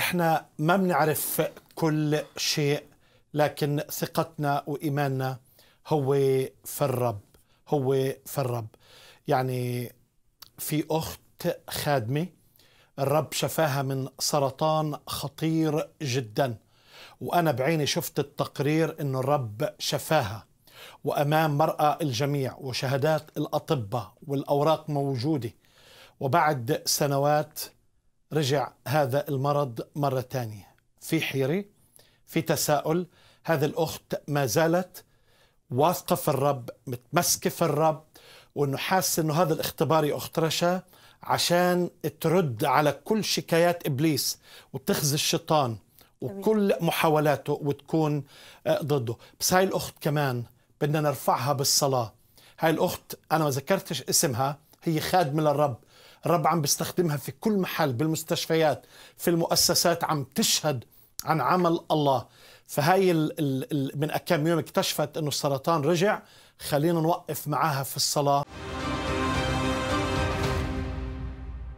احنا ما بنعرف كل شيء لكن ثقتنا وايماننا هو في الرب هو في الرب يعني في اخت خادمه الرب شفاها من سرطان خطير جدا وانا بعيني شفت التقرير انه الرب شفاها وامام مراه الجميع وشهادات الاطباء والاوراق موجوده وبعد سنوات رجع هذا المرض مرة ثانية في حيرة في تساؤل هذه الأخت ما زالت واثقة في الرب متمسكة في الرب وأنه حاسة أنه هذا الاختبار يا أخت رشا عشان ترد على كل شكايات إبليس وتخزي الشيطان وكل محاولاته وتكون آه، ضده بس هاي الأخت كمان بدنا نرفعها بالصلاة هاي الأخت أنا ما ذكرتش اسمها هي خادمة للرب الرب عم بيستخدمها في كل محل بالمستشفيات في المؤسسات عم تشهد عن عمل الله فهاي ال ال من كم يوم اكتشفت انه السرطان رجع خلينا نوقف معاها في الصلاه